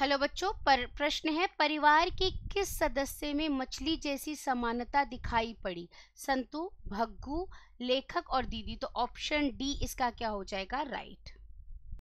hello बच्चों पर प्रश्न है परिवार के किस सदस्य में मछली जैसी समानता दिखाई पड़ी संतु भग्गू लेखक और दीदी तो ऑप्शन डी इसका क्या हो जाएगा राइट